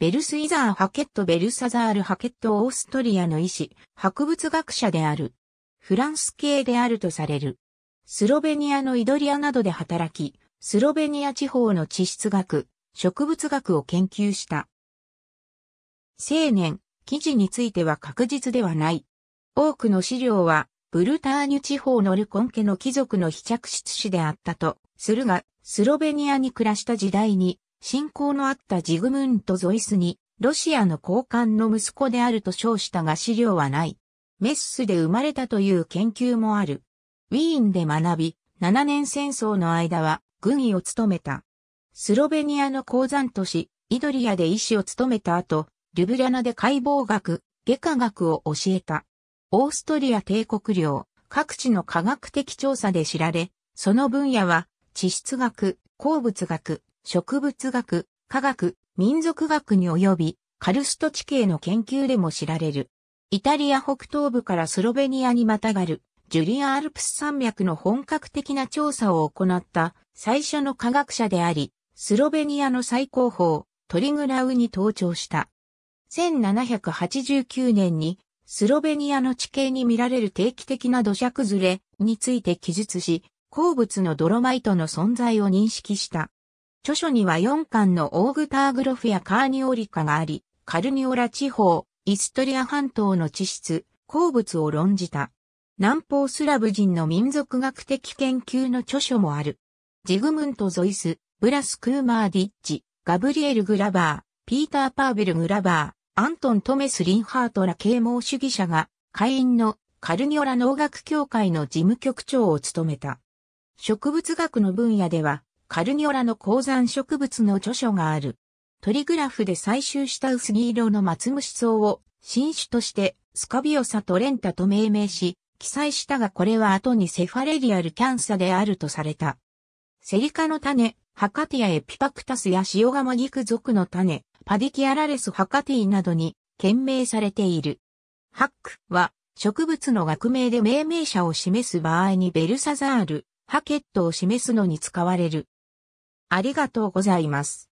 ベルスイザー・ハケット・ベルサザール・ハケット・オーストリアの医師、博物学者である。フランス系であるとされる。スロベニアのイドリアなどで働き、スロベニア地方の地質学、植物学を研究した。青年、記事については確実ではない。多くの資料は、ブルターニュ地方のルコン家の貴族の被着室史であったと、するが、スロベニアに暮らした時代に、信仰のあったジグムント・ゾイスに、ロシアの高官の息子であると称したが資料はない。メッスで生まれたという研究もある。ウィーンで学び、7年戦争の間は軍医を務めた。スロベニアの鉱山都市、イドリアで医師を務めた後、ルブリャナで解剖学、外科学を教えた。オーストリア帝国領、各地の科学的調査で知られ、その分野は、地質学、鉱物学、植物学、科学、民族学に及び、カルスト地形の研究でも知られる。イタリア北東部からスロベニアにまたがる、ジュリアアルプス山脈の本格的な調査を行った最初の科学者であり、スロベニアの最高峰、トリグラウに登頂した。1789年に、スロベニアの地形に見られる定期的な土砂崩れについて記述し、鉱物のドロマイトの存在を認識した。著書には4巻のオーグターグロフやカーニオリカがあり、カルニオラ地方、イストリア半島の地質、鉱物を論じた。南方スラブ人の民族学的研究の著書もある。ジグムント・ゾイス、ブラス・クーマー・ディッチ、ガブリエル・グラバー、ピーター・パーベル・グラバー、アントン・トメス・リンハートら啓蒙主義者が会員のカルニオラ農学協会の事務局長を務めた。植物学の分野ではカルニオラの鉱山植物の著書がある。トリグラフで採集した薄黄色の松虫草を新種としてスカビオサトレンタと命名し、記載したがこれは後にセファレリアルキャンサであるとされた。セリカの種、ハカティアエピパクタスや塩釜菊属の種、パディキアラレスハカティなどに懸命されている。ハックは植物の学名で命名者を示す場合にベルサザール、ハケットを示すのに使われる。ありがとうございます。